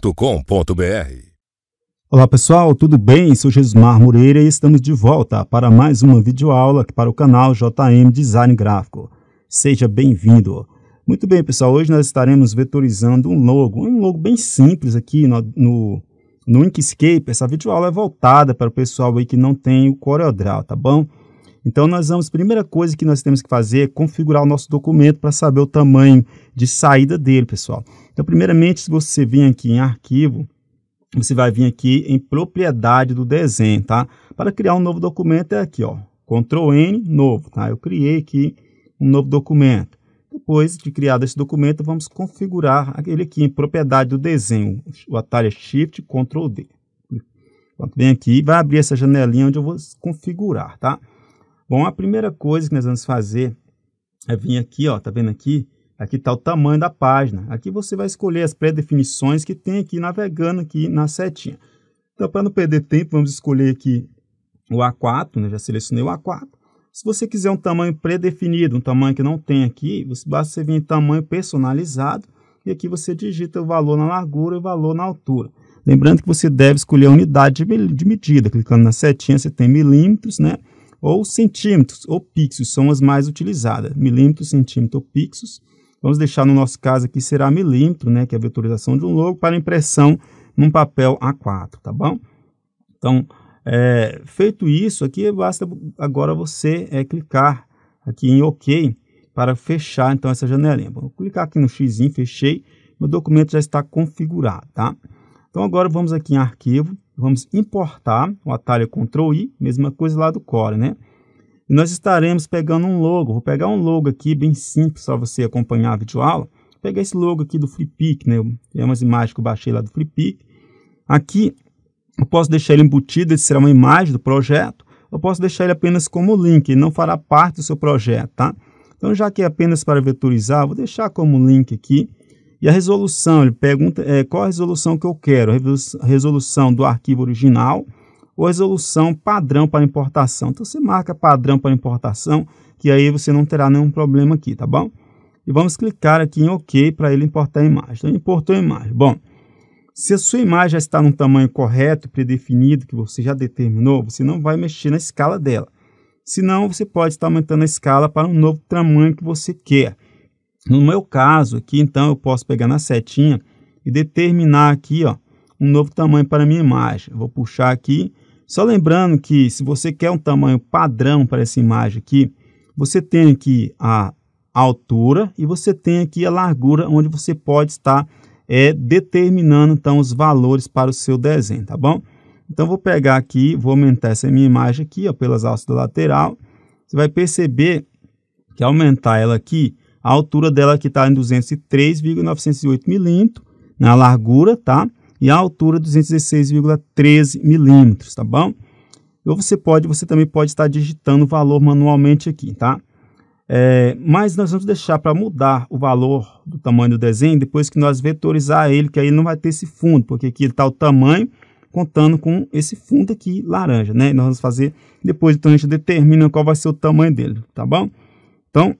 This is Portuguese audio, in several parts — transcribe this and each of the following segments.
www.ccc.com.br. Olá pessoal, tudo bem? Sou Jesusmar Moreira e estamos de volta para mais uma videoaula aqui para o canal JM Design Gráfico. Seja bem-vindo! Muito bem pessoal, hoje nós estaremos vetorizando um logo, um logo bem simples aqui no, no, no Inkscape. Essa videoaula é voltada para o pessoal aí que não tem o CorelDRAW, tá bom? Então, nós vamos, primeira coisa que nós temos que fazer é configurar o nosso documento para saber o tamanho de saída dele, pessoal. Então, primeiramente, se você vir aqui em arquivo, você vai vir aqui em propriedade do desenho, tá? Para criar um novo documento é aqui, ó, Ctrl N, novo, tá? Eu criei aqui um novo documento. Depois de criado esse documento, vamos configurar ele aqui em propriedade do desenho, o atalho Shift Ctrl D. Pronto, vem aqui, vai abrir essa janelinha onde eu vou configurar, tá? Bom, a primeira coisa que nós vamos fazer é vir aqui, ó, tá vendo aqui? Aqui está o tamanho da página. Aqui você vai escolher as pré-definições que tem aqui navegando aqui na setinha. Então, para não perder tempo, vamos escolher aqui o A4, né? já selecionei o A4. Se você quiser um tamanho pré-definido, um tamanho que não tem aqui, você, basta você vir em tamanho personalizado e aqui você digita o valor na largura e o valor na altura. Lembrando que você deve escolher a unidade de medida, clicando na setinha você tem milímetros, né? ou centímetros ou pixels são as mais utilizadas, milímetros centímetro ou pixels. Vamos deixar no nosso caso aqui será milímetro, né, que é a vetorização de um logo para impressão num papel A4, tá bom? Então, é, feito isso, aqui basta agora você é, clicar aqui em OK para fechar então essa janelinha. Vou clicar aqui no X, fechei, meu documento já está configurado, tá? Então agora vamos aqui em arquivo, vamos importar o atalho Ctrl I, mesma coisa lá do Core, né? E nós estaremos pegando um logo, vou pegar um logo aqui bem simples para você acompanhar a videoaula. Vou pegar esse logo aqui do Flipik, né? Tem umas imagens que eu baixei lá do Flipik. Aqui eu posso deixar ele embutido, ele será uma imagem do projeto. Eu posso deixar ele apenas como link, ele não fará parte do seu projeto, tá? Então, já que é apenas para vetorizar, vou deixar como link aqui. E a resolução, ele pergunta é, qual a resolução que eu quero, a resolução do arquivo original ou a resolução padrão para importação. Então, você marca padrão para importação, que aí você não terá nenhum problema aqui, tá bom? E vamos clicar aqui em OK para ele importar a imagem. Então, importou a imagem. Bom, se a sua imagem já está no tamanho correto, predefinido, que você já determinou, você não vai mexer na escala dela. Senão, você pode estar aumentando a escala para um novo tamanho que você quer. No meu caso aqui, então, eu posso pegar na setinha e determinar aqui ó, um novo tamanho para a minha imagem. Eu vou puxar aqui. Só lembrando que se você quer um tamanho padrão para essa imagem aqui, você tem aqui a altura e você tem aqui a largura, onde você pode estar é, determinando então os valores para o seu desenho, tá bom? Então, vou pegar aqui, vou aumentar essa minha imagem aqui ó, pelas alças da lateral. Você vai perceber que aumentar ela aqui, a altura dela que está em 203,908 milímetros, na né, largura, tá? E a altura 216,13 milímetros, tá bom? Ou você pode, você também pode estar digitando o valor manualmente aqui, tá? É, mas nós vamos deixar para mudar o valor do tamanho do desenho depois que nós vetorizar ele, que aí não vai ter esse fundo, porque aqui está o tamanho contando com esse fundo aqui laranja, né? Nós vamos fazer depois, então a gente determina qual vai ser o tamanho dele, tá bom? Então,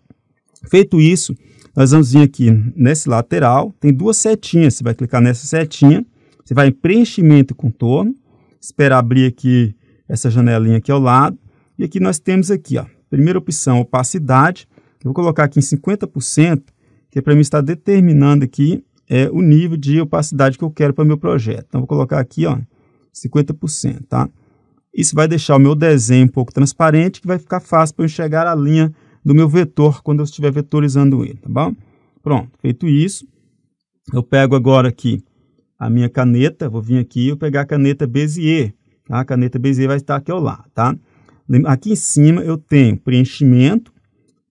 Feito isso, nós vamos vir aqui nesse lateral, tem duas setinhas, você vai clicar nessa setinha, você vai em preenchimento e contorno, esperar abrir aqui essa janelinha aqui ao lado, e aqui nós temos aqui, ó, primeira opção, opacidade, eu vou colocar aqui em 50%, que é para mim está determinando aqui é, o nível de opacidade que eu quero para meu projeto. Então, vou colocar aqui, ó, 50%, tá? Isso vai deixar o meu desenho um pouco transparente, que vai ficar fácil para eu enxergar a linha do meu vetor quando eu estiver vetorizando ele, tá bom? Pronto, feito isso, eu pego agora aqui a minha caneta, vou vir aqui e pegar a caneta Bezier, tá? A caneta Bezier vai estar aqui ao lado, tá? Aqui em cima eu tenho preenchimento,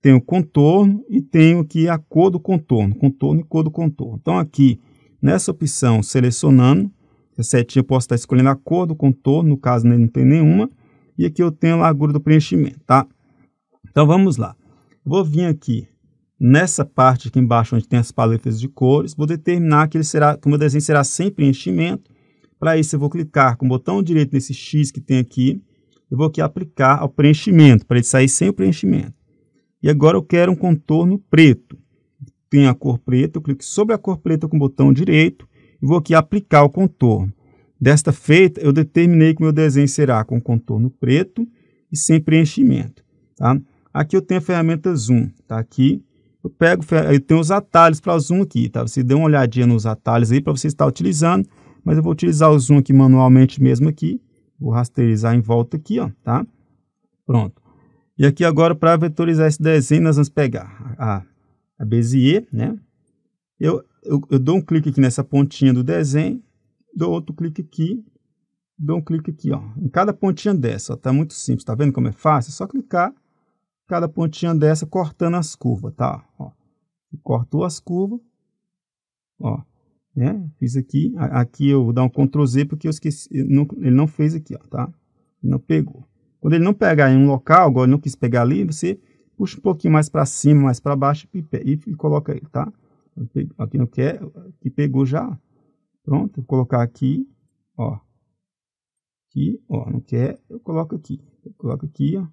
tenho contorno e tenho aqui a cor do contorno, contorno e cor do contorno. Então aqui, nessa opção, selecionando, a é setinha eu posso estar escolhendo a cor do contorno, no caso não tem nenhuma, e aqui eu tenho a largura do preenchimento, tá? Então vamos lá. Vou vir aqui nessa parte aqui embaixo, onde tem as paletas de cores, vou determinar que, ele será, que o meu desenho será sem preenchimento. Para isso, eu vou clicar com o botão direito nesse X que tem aqui, eu vou aqui aplicar ao preenchimento, para ele sair sem o preenchimento. E agora eu quero um contorno preto. Tem a cor preta, eu clico sobre a cor preta com o botão direito e vou aqui aplicar o contorno. Desta feita, eu determinei que meu desenho será com contorno preto e sem preenchimento. Tá? Aqui eu tenho a ferramenta Zoom, tá? Aqui eu pego, eu tenho os atalhos para Zoom aqui, tá? Você dê uma olhadinha nos atalhos aí para você estar utilizando, mas eu vou utilizar o Zoom aqui manualmente mesmo aqui. Vou rasterizar em volta aqui, ó, tá? Pronto. E aqui agora para vetorizar esse desenho nós vamos pegar a, a Bezier, né? Eu, eu, eu dou um clique aqui nessa pontinha do desenho, dou outro clique aqui, dou um clique aqui, ó, em cada pontinha dessa, ó, tá muito simples, tá vendo como é fácil? É só clicar cada pontinha dessa cortando as curvas, tá? Ó, cortou as curvas, ó, né? Fiz aqui, aqui eu vou dar um Ctrl Z porque eu esqueci, ele não, fez aqui, ó, tá? não pegou. Quando ele não pegar em um local, agora ele não quis pegar ali, você puxa um pouquinho mais para cima, mais para baixo e, e, e, coloca ele, tá? Aqui não quer, aqui pegou já. Pronto, vou colocar aqui, ó. Aqui, ó, não quer, eu coloco aqui. Eu coloco aqui, ó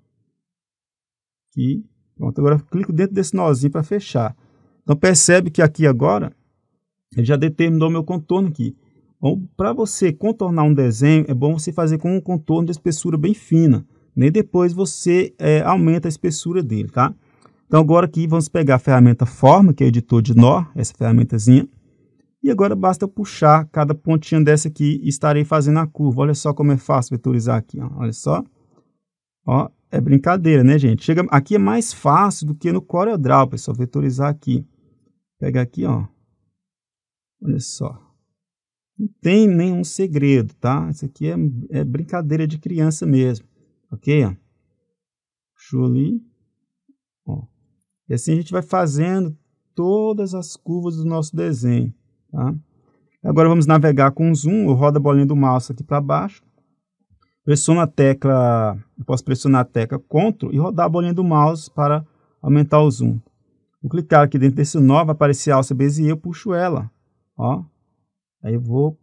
Aqui, pronto. Agora clico dentro desse nozinho para fechar. Então percebe que aqui agora ele já determinou meu contorno aqui. Então, para você contornar um desenho, é bom você fazer com um contorno de espessura bem fina. Nem depois você é, aumenta a espessura dele, tá? Então agora aqui vamos pegar a ferramenta Forma, que é o editor de nó, essa ferramentazinha. E agora basta puxar cada pontinha dessa aqui e estarei fazendo a curva. Olha só como é fácil vetorizar aqui, ó. olha só. Ó, é brincadeira, né, gente? Chega, aqui é mais fácil do que no CorelDRAW, pessoal, vetorizar aqui. Pega aqui, ó. Olha só. Não tem nenhum segredo, tá? Isso aqui é, é brincadeira de criança mesmo, ok? Ó. Puxou ali. Ó. E assim a gente vai fazendo todas as curvas do nosso desenho, tá? Agora vamos navegar com zoom, eu rodo a bolinha do mouse aqui para baixo pressiono a tecla, eu posso pressionar a tecla CTRL e rodar a bolinha do mouse para aumentar o zoom. Vou clicar aqui dentro desse nó, vai aparecer a alça Bezier, eu puxo ela, ó. Aí eu vou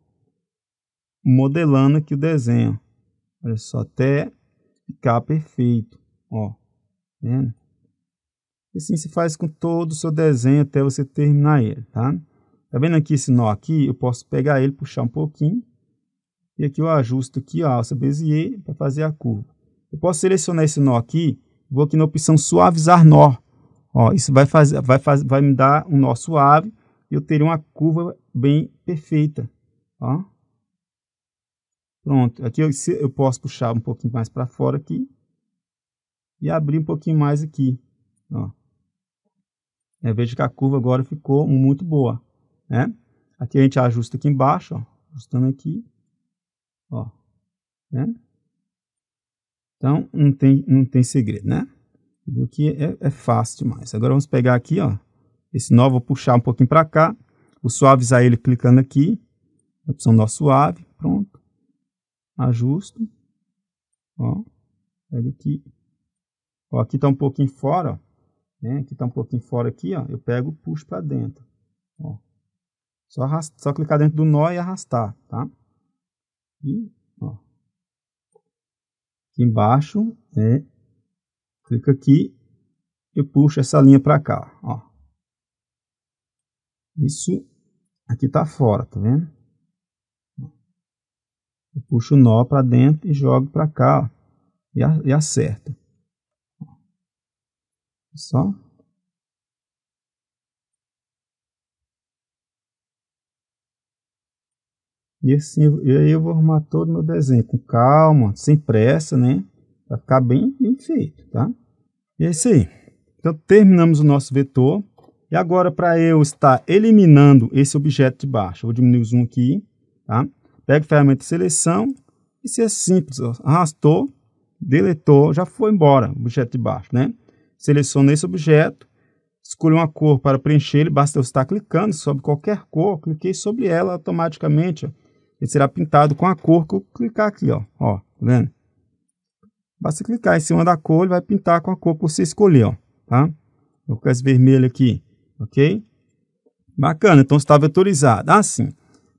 modelando aqui o desenho. Olha só, até ficar perfeito, ó. Tá vendo? E assim se faz com todo o seu desenho até você terminar ele, tá? Tá vendo aqui esse nó aqui? Eu posso pegar ele, puxar um pouquinho e aqui eu ajusto aqui ó, a alça Bezier para fazer a curva. Eu posso selecionar esse nó aqui, vou aqui na opção suavizar nó. Ó, isso vai, fazer, vai, fazer, vai me dar um nó suave e eu terei uma curva bem perfeita. Ó. Pronto, aqui eu, eu posso puxar um pouquinho mais para fora aqui e abrir um pouquinho mais aqui. Ó. É, veja que a curva agora ficou muito boa. Né? Aqui a gente ajusta aqui embaixo, ó, ajustando aqui. Ó, né? Então, não tem, não tem segredo, né? o que é, é fácil demais. Agora vamos pegar aqui, ó, esse nó, vou puxar um pouquinho para cá, vou suavizar ele clicando aqui, opção nó suave, pronto. Ajusto, ó, pega aqui. Ó, aqui tá um pouquinho fora, ó, né? Aqui tá um pouquinho fora aqui, ó, eu pego, puxo para dentro, ó. Só, só clicar dentro do nó e arrastar, tá? ó, aqui embaixo, é, clica aqui, e puxa essa linha para cá, ó. Isso aqui está fora, tá vendo? Eu puxo o nó para dentro e jogo para cá, ó, e, acerta e acerto. Só E, assim, e aí eu vou arrumar todo o meu desenho com calma, sem pressa, né? Vai ficar bem, bem feito, tá? E é isso aí. Então, terminamos o nosso vetor. E agora, para eu estar eliminando esse objeto de baixo, vou diminuir o zoom aqui, tá? Pego a ferramenta de seleção. Isso é simples, ó. arrastou, deletou, já foi embora o objeto de baixo, né? Seleciono esse objeto, escolho uma cor para preencher ele, basta eu estar clicando sobre qualquer cor, cliquei sobre ela automaticamente, ó ele será pintado com a cor que eu clicar aqui, ó, ó, tá vendo? Basta clicar em cima da cor, ele vai pintar com a cor que você escolher, ó, tá? Eu quero esse vermelho aqui, ok? Bacana, então está vetorizado. Ah,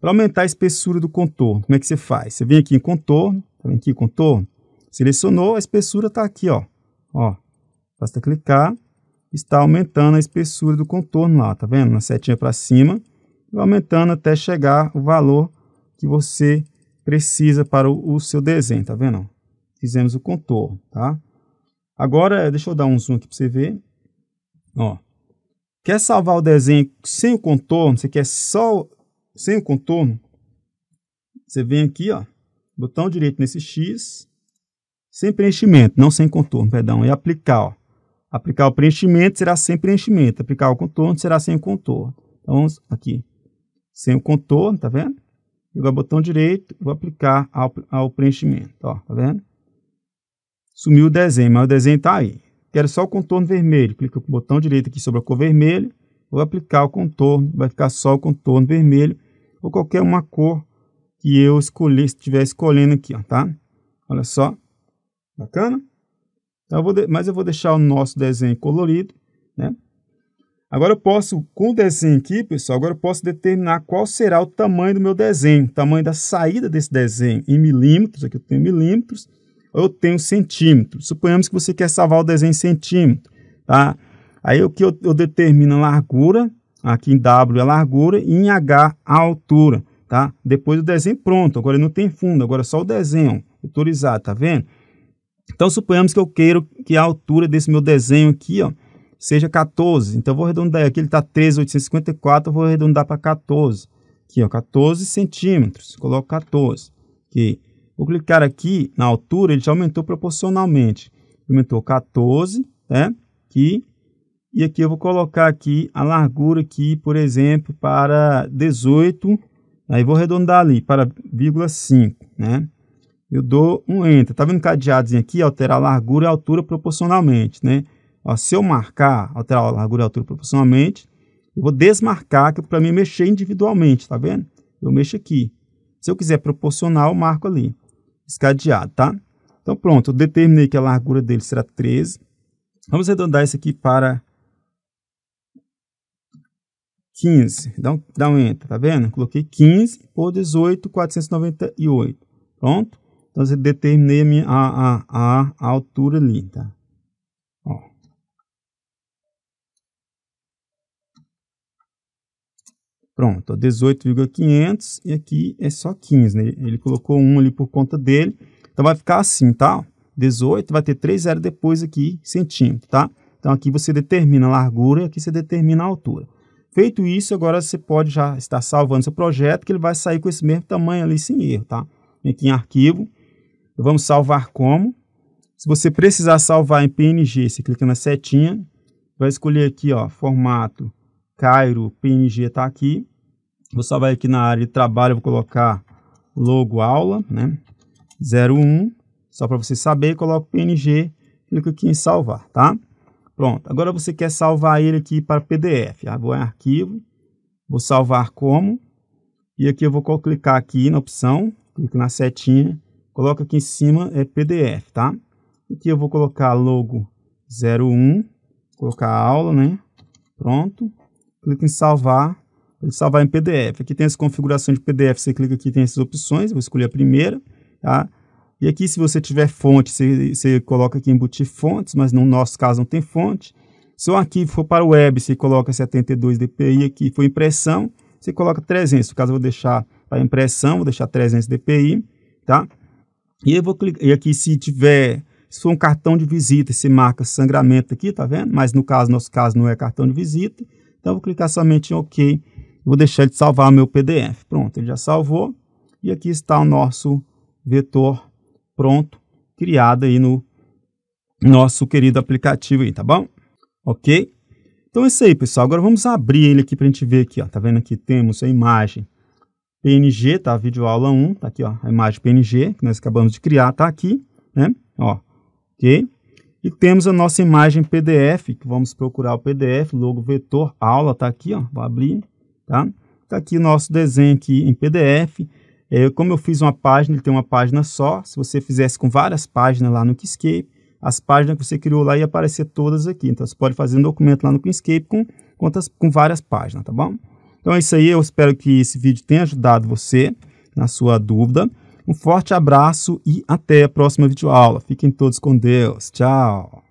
Para aumentar a espessura do contorno, como é que você faz? Você vem aqui em contorno, tá vendo aqui contorno? Selecionou, a espessura está aqui, ó, ó. Basta clicar, está aumentando a espessura do contorno lá, tá vendo? Na setinha para cima, aumentando até chegar o valor que você precisa para o, seu desenho, tá vendo? Fizemos o contorno, tá? Agora, deixa eu dar um zoom aqui para você ver. Ó, quer salvar o desenho sem o contorno? Você quer só sem o contorno? Você vem aqui, ó, botão direito nesse X, sem preenchimento, não sem contorno, perdão, e aplicar, ó. Aplicar o preenchimento será sem preenchimento, aplicar o contorno será sem o contorno. Então, aqui, sem o contorno, tá vendo? Ligo o botão direito, vou aplicar ao, ao preenchimento. Ó, tá vendo? Sumiu o desenho, mas o desenho está aí. Quero só o contorno vermelho. Clico com o botão direito aqui sobre a cor vermelha. Vou aplicar o contorno. Vai ficar só o contorno vermelho. Ou qualquer uma cor que eu escolher, estiver escolhendo aqui, ó, tá? Olha só. Bacana? Então, eu vou de... Mas eu vou deixar o nosso desenho colorido, né? Agora eu posso, com o desenho aqui, pessoal, agora eu posso determinar qual será o tamanho do meu desenho, o tamanho da saída desse desenho em milímetros, aqui eu tenho milímetros, eu tenho centímetros. Suponhamos que você quer salvar o desenho em centímetro, tá? Aí o que eu, eu determino a largura, aqui em W é a largura e em H a altura, tá? Depois o desenho pronto, agora não tem fundo, agora é só o desenho autorizado, tá vendo? Então suponhamos que eu queiro que a altura desse meu desenho aqui, ó, seja 14. Então, vou arredondar aqui, ele está 13,854, vou arredondar para 14. Aqui, ó, 14 centímetros, coloco 14. Aqui. Vou clicar aqui na altura, ele já aumentou proporcionalmente. Aumentou 14, né? Aqui. E aqui eu vou colocar aqui a largura aqui, por exemplo, para 18. Aí vou arredondar ali para 5, né? Eu dou um enter. Tá vendo o cadeadozinho aqui? Alterar a largura e a altura proporcionalmente, né? Ó, se eu marcar, alterar a largura e a altura proporcionalmente, eu vou desmarcar que é para mim mexer individualmente, tá vendo? Eu mexo aqui. Se eu quiser proporcional, eu marco ali. Escadeado, tá? Então, pronto, eu determinei que a largura dele será 13. Vamos arredondar isso aqui para 15. Dá um, dá um enter, tá vendo? Coloquei 15 por 18, 498. Pronto? Então, eu determinei a, minha, a, a, a altura ali, tá? Pronto, 18,500 e aqui é só 15, né? Ele colocou um ali por conta dele. Então vai ficar assim, tá? 18 vai ter 3 zeros depois aqui, centímetro, tá? Então aqui você determina a largura e aqui você determina a altura. Feito isso, agora você pode já estar salvando seu projeto, que ele vai sair com esse mesmo tamanho ali sem erro, tá? Vem aqui em arquivo, vamos salvar como. Se você precisar salvar em PNG, você clica na setinha, vai escolher aqui, ó, formato Cairo PNG está aqui. Vou salvar aqui na área de trabalho, vou colocar logo aula, né? 01, só para você saber, coloco PNG, clico aqui em salvar, tá? Pronto, agora você quer salvar ele aqui para PDF. Ah, vou em arquivo, vou salvar como, e aqui eu vou clicar aqui na opção, clico na setinha, coloco aqui em cima é PDF, tá? Aqui eu vou colocar logo 01, colocar aula, né? Pronto clica em salvar, ele salvar em PDF. Aqui tem essa configuração de PDF, você clica aqui, tem essas opções, vou escolher a primeira, tá? E aqui, se você tiver fonte, você, você coloca aqui embutir fontes, mas no nosso caso não tem fonte. Se o arquivo for para o web, você coloca 72 dpi aqui, for impressão, você coloca 300. No caso, eu vou deixar para impressão, vou deixar 300 dpi, tá? E eu vou clicar, e aqui se tiver, se for um cartão de visita, você marca sangramento aqui, tá vendo? Mas no caso, nosso caso não é cartão de visita. Então, vou clicar somente em OK. Vou deixar ele salvar meu PDF. Pronto, ele já salvou. E aqui está o nosso vetor pronto, criado aí no nosso querido aplicativo aí, tá bom? Ok? Então é isso aí, pessoal. Agora vamos abrir ele aqui para a gente ver aqui, ó. Tá vendo aqui? Temos a imagem PNG, tá? Vídeo aula 1, tá aqui, ó. A imagem PNG que nós acabamos de criar tá aqui, né? Ó, ok? E temos a nossa imagem PDF, que vamos procurar o PDF, logo vetor, aula está aqui, ó, vou abrir, tá? Está aqui nosso desenho aqui em PDF. É, como eu fiz uma página, ele tem uma página só. Se você fizesse com várias páginas lá no Qinscape, as páginas que você criou lá iam aparecer todas aqui. Então, você pode fazer um documento lá no Qinscape com, quantas, com várias páginas, tá bom? Então, é isso aí. Eu espero que esse vídeo tenha ajudado você na sua dúvida. Um forte abraço e até a próxima videoaula. Fiquem todos com Deus. Tchau!